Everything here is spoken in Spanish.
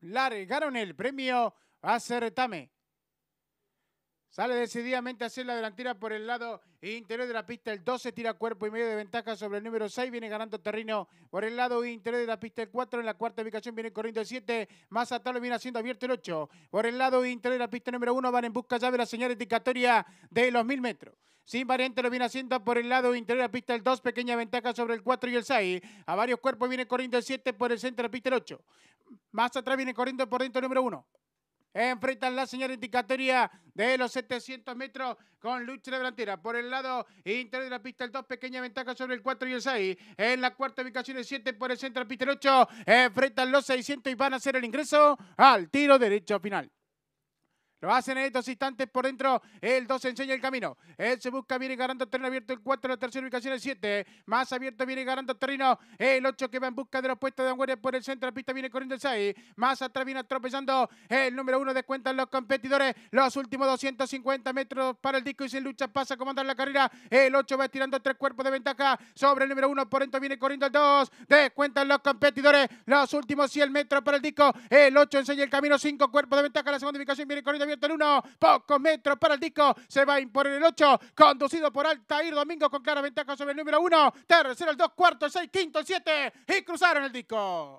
largaron el premio a Certame. Sale decididamente a hacer la delantera por el lado interior de la pista. El 12 tira cuerpo y medio de ventaja sobre el número 6. Viene ganando terreno por el lado interior de la pista. El 4 en la cuarta ubicación viene corriendo el 7. Más atrás lo viene haciendo abierto el 8. Por el lado interior de la pista número 1 van en busca ya de la señal indicatoria de los mil metros. Sin variante lo viene haciendo por el lado interior de la pista el 2, pequeña ventaja sobre el 4 y el 6. A varios cuerpos viene corriendo el 7 por el centro de la pista el 8. Más atrás viene corriendo por dentro número uno. Enfrentan la señora indicatoria de los 700 metros con lucha de delantera. Por el lado interior de la pista, el 2, pequeña ventaja sobre el 4 y el 6. En la cuarta ubicación, el 7 por el centro, de la pista el 8. Enfrentan los 600 y van a hacer el ingreso al tiro derecho final. Lo hacen en estos instantes por dentro. El 2 enseña el camino. Él se busca, viene ganando terreno abierto el 4, la tercera ubicación el 7. Más abierto viene ganando terreno el 8 que va en busca de los puestos de guardia por el centro. La pista viene corriendo el 6. Más atrás viene atropellando el número 1. Descuentan los competidores. Los últimos 250 metros para el disco y sin lucha pasa a comandar la carrera. El 8 va tirando tres cuerpos de ventaja sobre el número 1. Por dentro viene corriendo el 2. Descuentan los competidores. Los últimos 100 metros para el disco. El 8 enseña el camino. 5 cuerpos de ventaja. La segunda ubicación viene corriendo abierto el 1, pocos metros para el disco, se va a imponer el 8, conducido por Altair Domingo con clara ventaja sobre el número 1, tercero el 2, cuarto el 6, quinto el 7 y cruzaron el disco.